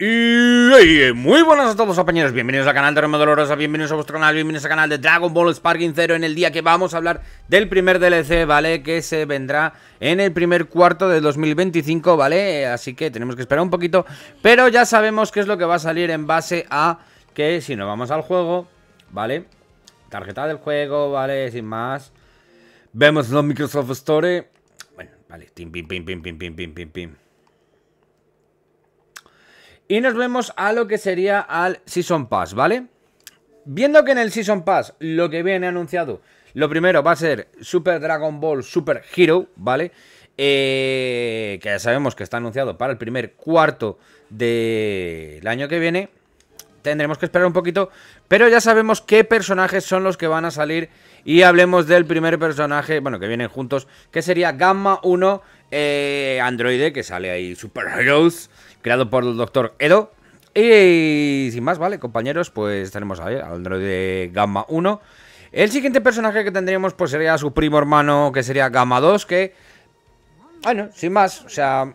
Y, muy buenas a todos compañeros, bienvenidos al canal de Roma Dolorosa, bienvenidos a vuestro canal, bienvenidos al canal de Dragon Ball Sparking Zero en el día que vamos a hablar del primer DLC, ¿vale? Que se vendrá en el primer cuarto de 2025, ¿vale? Así que tenemos que esperar un poquito, pero ya sabemos qué es lo que va a salir en base a que si nos vamos al juego, ¿vale? Tarjeta del juego, ¿vale? Sin más. Vemos los Microsoft Store. Bueno, vale, pim, pim, pim, pim, pim, pim, pim, pim. Y nos vemos a lo que sería al Season Pass, ¿vale? Viendo que en el Season Pass lo que viene anunciado, lo primero va a ser Super Dragon Ball Super Hero, ¿vale? Eh, que ya sabemos que está anunciado para el primer cuarto del año que viene. Tendremos que esperar un poquito, pero ya sabemos qué personajes son los que van a salir. Y hablemos del primer personaje, bueno, que vienen juntos, que sería Gamma 1, eh, androide que sale ahí, Super Heroes, creado por el doctor Edo. Y sin más, ¿vale? Compañeros, pues tenemos ahí al androide Gamma 1. El siguiente personaje que tendríamos pues sería su primo hermano, que sería Gamma 2, que... Bueno, sin más, o sea...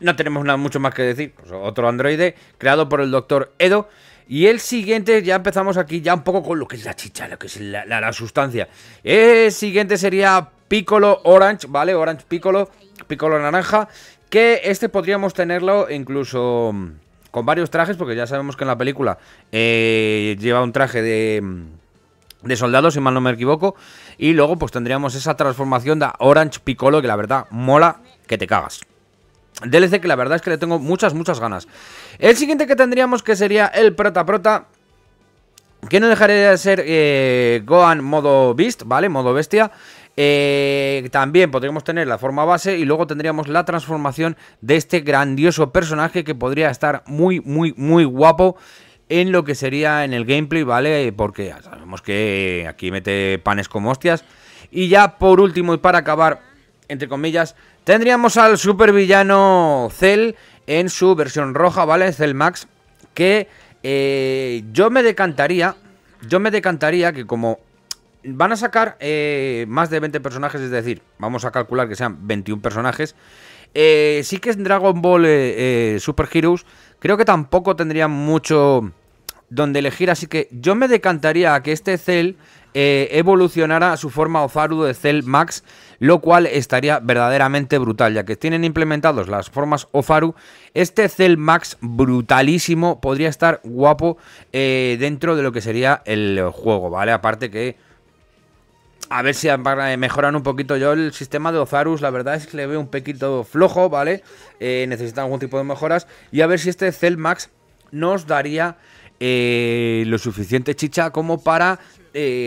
No tenemos nada mucho más que decir. Pues, otro androide creado por el doctor Edo. Y el siguiente, ya empezamos aquí ya un poco con lo que es la chicha, lo que es la sustancia. El siguiente sería Piccolo Orange, ¿vale? Orange Piccolo, Piccolo Naranja, que este podríamos tenerlo incluso mm, con varios trajes, porque ya sabemos que en la película eh, lleva un traje de, mm, de soldado, si mal no me equivoco, y luego pues tendríamos esa transformación de Orange Piccolo, que la verdad mola que te cagas. DLC que la verdad es que le tengo muchas, muchas ganas. El siguiente que tendríamos que sería el Prota Prota, que no dejaría de ser eh, Gohan modo Beast, ¿vale? Modo bestia. Eh, también podríamos tener la forma base y luego tendríamos la transformación de este grandioso personaje que podría estar muy, muy, muy guapo en lo que sería en el gameplay, ¿vale? Porque sabemos que aquí mete panes como hostias. Y ya por último y para acabar, entre comillas, tendríamos al supervillano Cell en su versión roja, ¿vale? Cell Max, que eh, yo me decantaría, yo me decantaría que como Van a sacar eh, más de 20 personajes, es decir, vamos a calcular que sean 21 personajes. Eh, sí que es Dragon Ball eh, Super Heroes creo que tampoco tendría mucho donde elegir, así que yo me decantaría a que este Cell evolucionara a su forma Ofaru de Cell Max, lo cual estaría verdaderamente brutal, ya que tienen implementados las formas Ofaru este Cell Max brutalísimo podría estar guapo dentro de lo que sería el juego, ¿vale? Aparte que a ver si eh, mejoran un poquito yo el sistema de Ozarus. La verdad es que le veo un poquito flojo, ¿vale? Eh, necesitan algún tipo de mejoras. Y a ver si este Max nos daría eh, lo suficiente chicha como para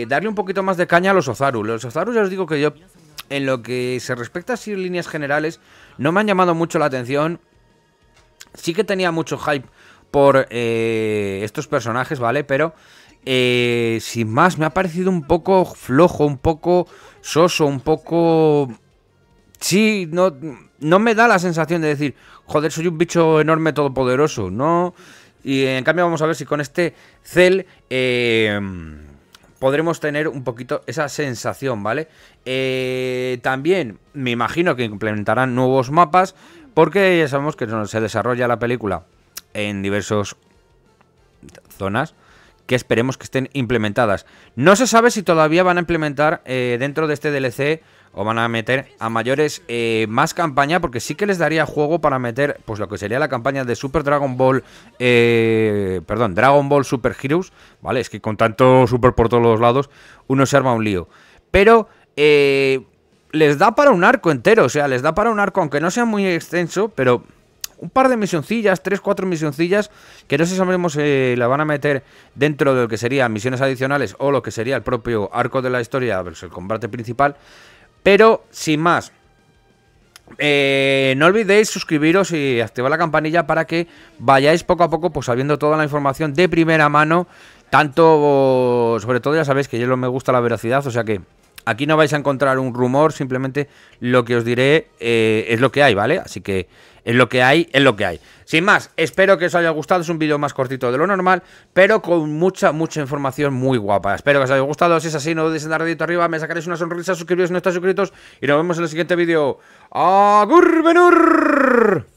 darle un poquito más de caña a los Ozarus. Los Ozarus ya os digo que yo, en lo que se respecta a sí, líneas generales, no me han llamado mucho la atención. Sí que tenía mucho hype por estos personajes, ¿vale? Pero eh, sin más, me ha parecido un poco flojo, un poco soso, un poco... Sí, no, me da la sensación de decir, joder, soy un bicho enorme todopoderoso, ¿no? Y en cambio vamos a ver si con este cel eh, podremos tener un poquito esa sensación, ¿vale? Eh, también me imagino que implementarán nuevos mapas porque ya sabemos que se desarrolla la película en diversas zonas que esperemos que estén implementadas. No se sabe si todavía van a implementar eh, dentro de este DLC o van a meter a mayores eh, más campaña, porque sí que les daría juego para meter, pues lo que sería la campaña de Super Dragon Ball, eh, perdón, Dragon Ball Super Heroes, ¿vale? Es que con tanto Super por todos los lados, uno se arma un lío. Pero les da para un arco entero, o sea, les da para un arco, aunque no sea muy extenso, pero un par de misioncillas, tres, cuatro misioncillas, que no sé si si eh, la van a meter dentro de lo que serían misiones adicionales o lo que sería el propio arco de la historia pues, el combate principal. Pero sin más, eh, no olvidéis suscribiros y activar la campanilla para que vayáis poco a poco pues sabiendo toda la información de primera mano. Tanto, sobre todo ya sabéis que yo me gusta la veracidad, o sea que Aquí no vais a encontrar un rumor, simplemente lo que os diré eh, es lo que hay, ¿vale? Así que es lo que hay, es lo que hay. Sin más, espero que os haya gustado, es un vídeo más cortito de lo normal, pero con mucha, mucha información muy guapa. Espero que os haya gustado, si es así no dudéis en dar dedito arriba, me sacaréis una sonrisa, suscribiros si no estáis suscritos y nos vemos en el siguiente vídeo. ¡Agur